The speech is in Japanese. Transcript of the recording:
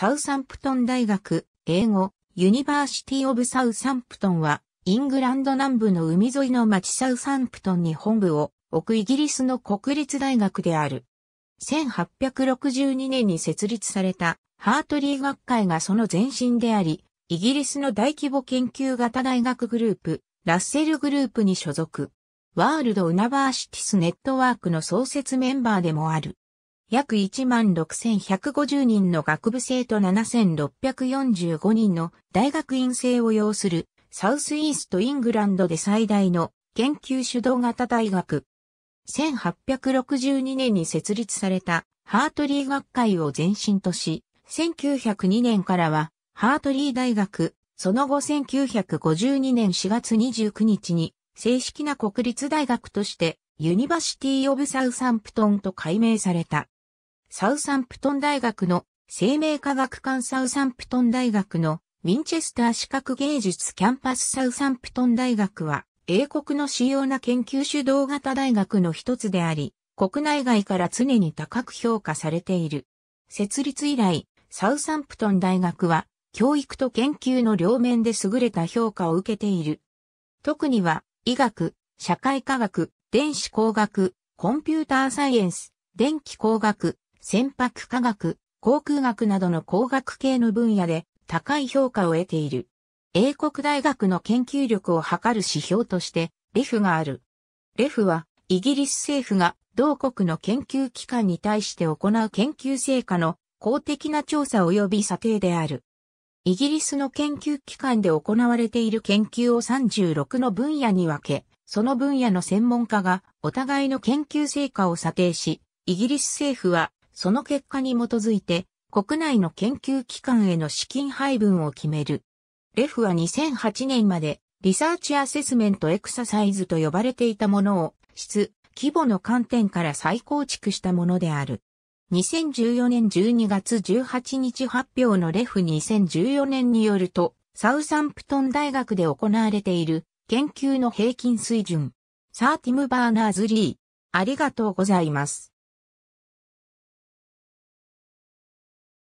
サウサンプトン大学、英語、ユニバーシティ・オブ・サウサンプトンは、イングランド南部の海沿いの町サウサンプトンに本部を置くイギリスの国立大学である。1862年に設立されたハートリー学会がその前身であり、イギリスの大規模研究型大学グループ、ラッセルグループに所属。ワールド・ウナバーシティス・ネットワークの創設メンバーでもある。約16,150人の学部生と7,645人の大学院生を要するサウスイーストイングランドで最大の研究主導型大学。1862年に設立されたハートリー学会を前身とし、1902年からはハートリー大学、その後1952年4月29日に正式な国立大学としてユニバシティ・オブ・サウサンプトンと改名された。サウサンプトン大学の生命科学館サウサンプトン大学のウィンチェスター視覚芸術キャンパスサウサンプトン大学は英国の主要な研究主導型大学の一つであり、国内外から常に高く評価されている。設立以来、サウサンプトン大学は教育と研究の両面で優れた評価を受けている。特には医学、社会科学、電子工学、コンピューターサイエンス、電気工学、船舶科学、航空学などの工学系の分野で高い評価を得ている。英国大学の研究力を測る指標として、レフがある。レフは、イギリス政府が同国の研究機関に対して行う研究成果の公的な調査及び査定である。イギリスの研究機関で行われている研究を36の分野に分け、その分野の専門家がお互いの研究成果を査定し、イギリス政府はその結果に基づいて、国内の研究機関への資金配分を決める。レフは2008年まで、リサーチアセスメントエクササイズと呼ばれていたものを、質、規模の観点から再構築したものである。2014年12月18日発表のレフ2014年によると、サウサンプトン大学で行われている研究の平均水準。サーティムバーナーズリー。ありがとうございます。